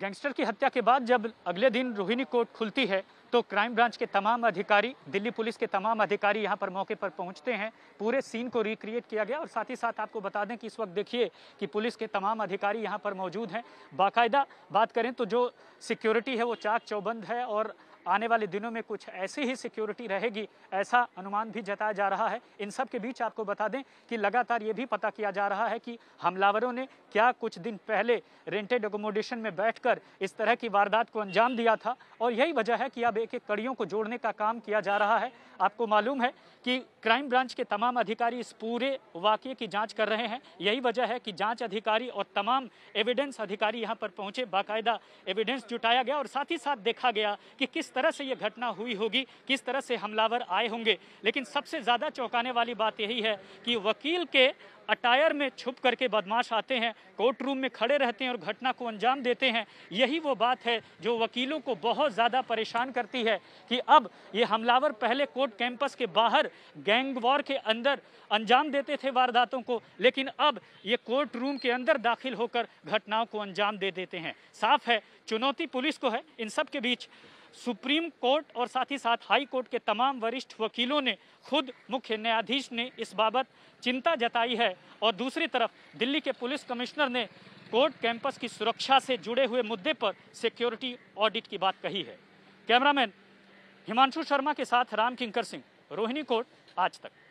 gangster की हत्या के बाद जब अगले दिन रोहिणी कोर्ट खुलती है तो क्राइम ब्रांच के तमाम अधिकारी दिल्ली पुलिस के तमाम अधिकारी यहाँ पर मौके पर पहुँचते हैं पूरे सीन को रिक्रिएट किया गया और साथ ही साथ आपको बता दें कि इस वक्त देखिए कि पुलिस के तमाम अधिकारी यहाँ पर मौजूद हैं बाकायदा बात करें तो जो सिक्योरिटी है वो चाक चौबंद है और आने वाले दिनों में कुछ ऐसी ही सिक्योरिटी रहेगी ऐसा अनुमान भी जताया जा रहा है इन सब के बीच आपको बता दें कि लगातार ये भी पता किया जा रहा है कि हमलावरों ने क्या कुछ दिन पहले रेंटेड एकोमोडेशन में बैठकर इस तरह की वारदात को अंजाम दिया था और यही वजह है कि अब एक एक कड़ियों को जोड़ने का काम किया जा रहा है आपको मालूम है कि क्राइम ब्रांच के तमाम अधिकारी इस पूरे वाक्य की जांच कर रहे हैं यही वजह है कि जांच अधिकारी और तमाम एविडेंस अधिकारी यहाँ पर पहुंचे बाकायदा एविडेंस जुटाया गया और साथ ही साथ देखा गया कि किस तरह से ये घटना हुई होगी किस तरह से हमलावर आए होंगे लेकिन सबसे ज़्यादा चौंकाने वाली बात यही है कि वकील के अटायर में छुप करके बदमाश आते हैं कोर्ट रूम में खड़े रहते हैं और घटना को अंजाम देते हैं यही वो बात है जो वकीलों को बहुत ज़्यादा परेशान करती है कि अब ये हमलावर पहले कोर्ट कैंपस के बाहर गैंग वॉर के अंदर अंजाम देते थे वारदातों को लेकिन अब ये कोर्ट रूम के अंदर दाखिल होकर घटनाओं को अंजाम दे देते हैं साफ है चुनौती पुलिस को है इन सब के बीच सुप्रीम कोर्ट और साथ ही साथ हाई कोर्ट के तमाम वरिष्ठ वकीलों ने खुद मुख्य न्यायाधीश ने इस बाबत चिंता जताई है और दूसरी तरफ दिल्ली के पुलिस कमिश्नर ने कोर्ट कैंपस की सुरक्षा से जुड़े हुए मुद्दे पर सिक्योरिटी ऑडिट की बात कही है कैमरामैन हिमांशु शर्मा के साथ राम किंकर सिंह रोहिणी कोर्ट आज तक